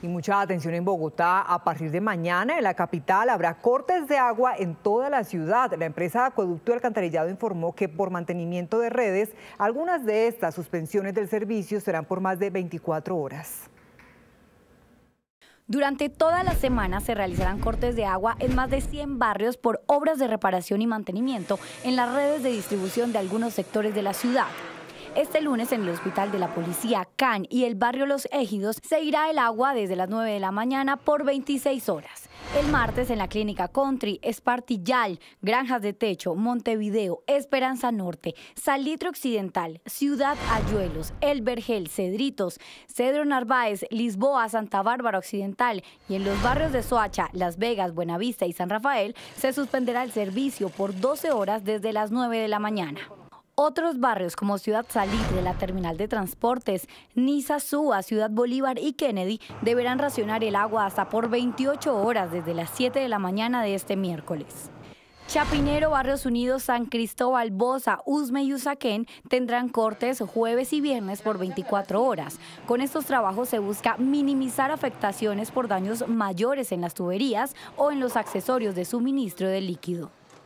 Y mucha atención en Bogotá. A partir de mañana en la capital habrá cortes de agua en toda la ciudad. La empresa Acueducto y Alcantarillado informó que por mantenimiento de redes, algunas de estas suspensiones del servicio serán por más de 24 horas. Durante toda la semana se realizarán cortes de agua en más de 100 barrios por obras de reparación y mantenimiento en las redes de distribución de algunos sectores de la ciudad. Este lunes en el Hospital de la Policía CAN y el barrio Los Égidos se irá el agua desde las 9 de la mañana por 26 horas. El martes en la Clínica Country, Espartillal, Granjas de Techo, Montevideo, Esperanza Norte, Salitro Occidental, Ciudad Ayuelos, El Vergel, Cedritos, Cedro Narváez, Lisboa, Santa Bárbara Occidental y en los barrios de Soacha, Las Vegas, Buenavista y San Rafael se suspenderá el servicio por 12 horas desde las 9 de la mañana. Otros barrios como Ciudad Salitre, la terminal de transportes, Niza, Súa, Ciudad Bolívar y Kennedy deberán racionar el agua hasta por 28 horas desde las 7 de la mañana de este miércoles. Chapinero, Barrios Unidos, San Cristóbal, Bosa, Usme y Usaquén tendrán cortes jueves y viernes por 24 horas. Con estos trabajos se busca minimizar afectaciones por daños mayores en las tuberías o en los accesorios de suministro de líquido.